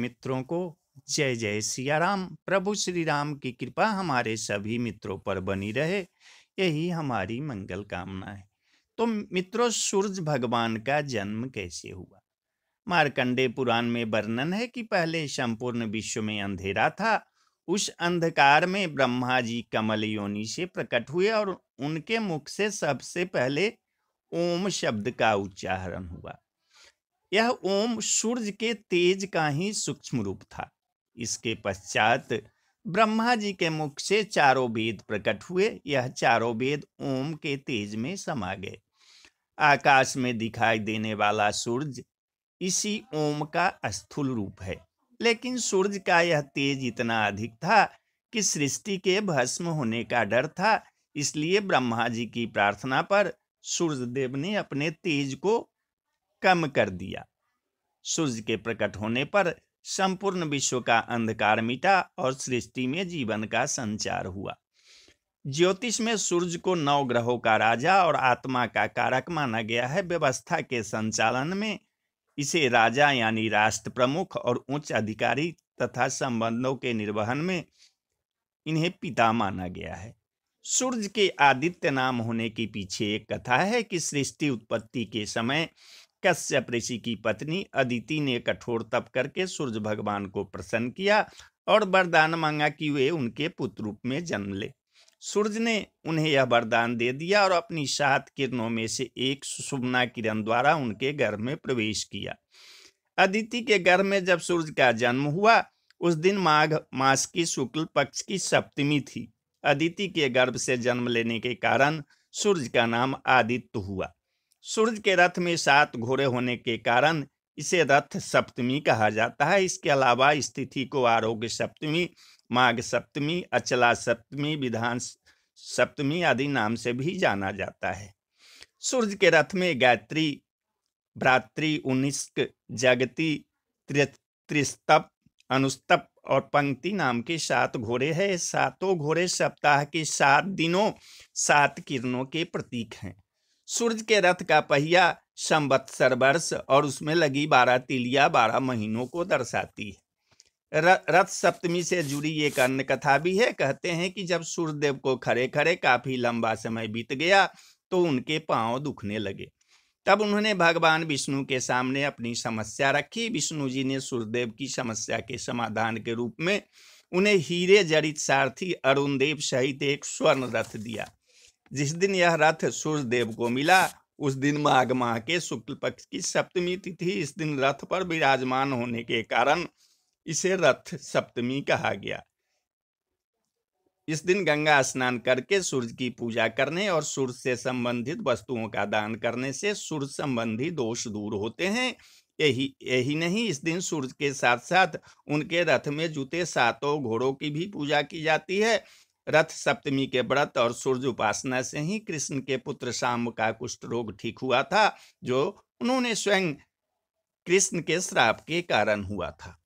मित्रों को जय जय सिया राम प्रभु श्री राम की कृपा हमारे सभी मित्रों पर बनी रहे यही हमारी मंगल कामना है तो मित्रों सूर्य भगवान का जन्म कैसे हुआ मारकंडे पुराण में वर्णन है कि पहले संपूर्ण विश्व में अंधेरा था उस अंधकार में ब्रह्मा जी कमल योनि से प्रकट हुए और उनके मुख से सबसे पहले ओम शब्द का उच्चारण हुआ यह ओम सूर्य के तेज का ही सूक्ष्म रूप था इसके पश्चात ब्रह्मा जी के मुख से चारों वेद प्रकट हुए यह चारों वेद ओम के तेज में समा गए आकाश में दिखाई देने वाला सूर्य इसी ओम का स्थूल रूप है लेकिन सूर्य का यह तेज इतना अधिक था कि सृष्टि के भस्म होने का डर था इसलिए ब्रह्मा जी की प्रार्थना पर सूर्य देव ने अपने तेज को कम कर दिया सूर्य के प्रकट होने पर संपूर्ण विश्व का अंधकार मिटा और सृष्टि में जीवन का संचार हुआ ज्योतिष में सूर्य को नौ ग्रहों का राजा और आत्मा का कारक माना गया है व्यवस्था के संचालन में इसे राजा यानी राष्ट्र प्रमुख और उच्च अधिकारी तथा संबंधों के निर्वहन में इन्हें पिता माना गया है सूर्य के आदित्य नाम होने के पीछे एक कथा है कि सृष्टि उत्पत्ति के समय कश्यप ऋषि की पत्नी अदिति ने कठोर तप करके सूर्य भगवान को प्रसन्न किया और वरदान मांगा कि वे उनके पुत्र रूप में जन्म ले सूर्य ने उन्हें यह वरदान दे दिया और अपनी सात किरणों में से एक सुषुम्ना किरण द्वारा उनके घर में प्रवेश किया अदिति के गर्भ में जब सूर्य का जन्म हुआ उस दिन माघ मास की शुक्ल पक्ष की सप्तमी थी अदिति के गर्भ से जन्म लेने के कारण सूर्य का नाम आदित्य हुआ सूरज के रथ में सात घोड़े होने के कारण इसे रथ सप्तमी कहा जाता है इसके अलावा इस तिथि को आरोग्य सप्तमी माघ सप्तमी अचला सप्तमी विधान सप्तमी आदि नाम से भी जाना जाता है सूर्य के रथ में गायत्री भ्रातृ उनिस्क जगती त्रिस्तप अनुस्तप और पंक्ति नाम के सात घोड़े हैं सातों घोड़े सप्ताह के सात दिनों सात किरणों के प्रतीक हैं सूर्य के रथ का पहिया संवत्सर वर्ष और उसमें लगी बारह तिलिया बारह महीनों को दर्शाती है रथ सप्तमी से जुड़ी एक अन्य कथा भी है कहते हैं कि जब सूर्यदेव को खड़े खड़े काफी लंबा समय बीत गया तो उनके पांव दुखने लगे तब उन्होंने भगवान विष्णु के सामने अपनी समस्या रखी विष्णु जी ने सूर्यदेव की समस्या के समाधान के रूप में उन्हें हीरे जड़ित सारथी अरुण देव सहित एक स्वर्ण रथ दिया जिस दिन यह रथ सूर्य देव को मिला उस दिन माघ माह के शुक्ल पक्ष की सप्तमी तिथि इस दिन रथ पर विराजमान होने के कारण इसे रथ सप्तमी कहा गया इस दिन गंगा स्नान करके सूर्य की पूजा करने और सूर्य से संबंधित वस्तुओं का दान करने से सूर्य संबंधी दोष दूर होते हैं यही यही नहीं इस दिन सूर्य के साथ साथ उनके रथ में जूते सातों घोड़ों की भी पूजा की जाती है रथ सप्तमी के व्रत और सूर्य उपासना से ही कृष्ण के पुत्र शाम का कुष्ठ रोग ठीक हुआ था जो उन्होंने स्वयं कृष्ण के श्राप के कारण हुआ था